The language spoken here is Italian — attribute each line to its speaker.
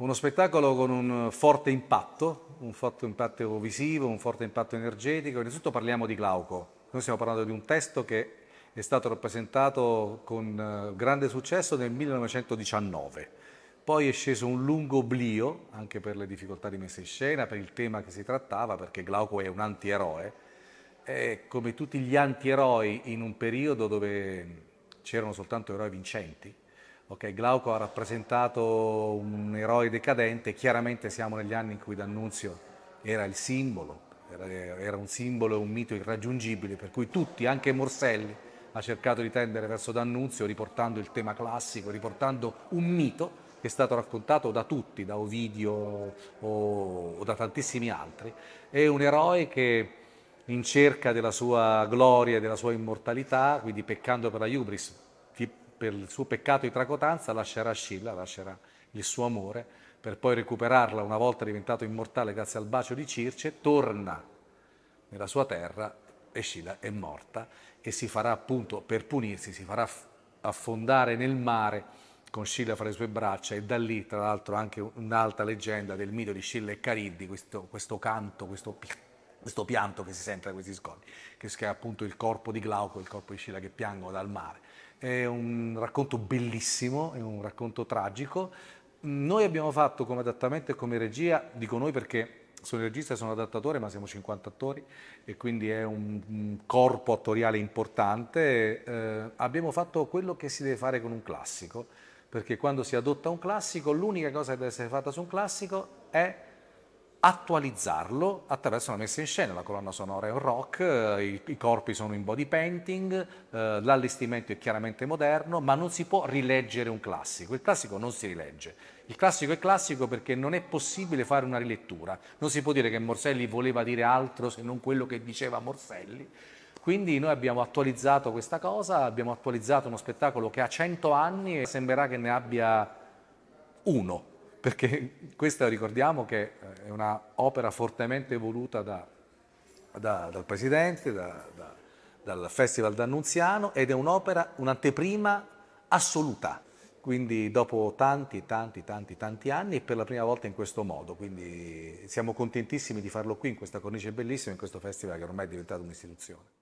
Speaker 1: Uno spettacolo con un forte impatto, un forte impatto visivo, un forte impatto energetico. Innanzitutto parliamo di Glauco. Noi stiamo parlando di un testo che è stato rappresentato con eh, grande successo nel 1919. Poi è sceso un lungo oblio, anche per le difficoltà di messa in scena, per il tema che si trattava, perché Glauco è un antieroe. È come tutti gli antieroi in un periodo dove c'erano soltanto eroi vincenti, Ok, Glauco ha rappresentato un eroe decadente, chiaramente siamo negli anni in cui D'Annunzio era il simbolo, era, era un simbolo e un mito irraggiungibile, per cui tutti, anche Morselli, ha cercato di tendere verso D'Annunzio riportando il tema classico, riportando un mito che è stato raccontato da tutti, da Ovidio o, o da tantissimi altri, è un eroe che in cerca della sua gloria e della sua immortalità, quindi peccando per la Iubris, per il suo peccato di tracotanza lascerà Scilla, lascerà il suo amore, per poi recuperarla una volta diventato immortale grazie al bacio di Circe, torna nella sua terra e Scilla è morta e si farà appunto, per punirsi, si farà affondare nel mare con Scilla fra le sue braccia e da lì tra l'altro anche un'altra leggenda del mito di Scilla e Cariddi, questo, questo canto, questo piccolo questo pianto che si sente da questi scogli, che è appunto il corpo di Glauco il corpo di Scilla che piangono dal mare. È un racconto bellissimo, è un racconto tragico. Noi abbiamo fatto come adattamento e come regia, dico noi perché sono il regista e sono adattatore, ma siamo 50 attori e quindi è un, un corpo attoriale importante. Eh, abbiamo fatto quello che si deve fare con un classico, perché quando si adotta un classico, l'unica cosa che deve essere fatta su un classico è attualizzarlo attraverso la messa in scena, la colonna sonora è un rock, eh, i, i corpi sono in body painting, eh, l'allestimento è chiaramente moderno, ma non si può rileggere un classico, il classico non si rilegge. Il classico è classico perché non è possibile fare una rilettura, non si può dire che Morselli voleva dire altro se non quello che diceva Morselli. Quindi noi abbiamo attualizzato questa cosa, abbiamo attualizzato uno spettacolo che ha 100 anni e sembrerà che ne abbia uno perché questa ricordiamo che eh, è un'opera fortemente voluta da, da, dal Presidente, da, dal Festival d'Annunziano ed è un'opera, un'anteprima assoluta, quindi dopo tanti, tanti, tanti, tanti anni e per la prima volta in questo modo, quindi siamo contentissimi di farlo qui in questa cornice bellissima, in questo festival che ormai è diventato un'istituzione.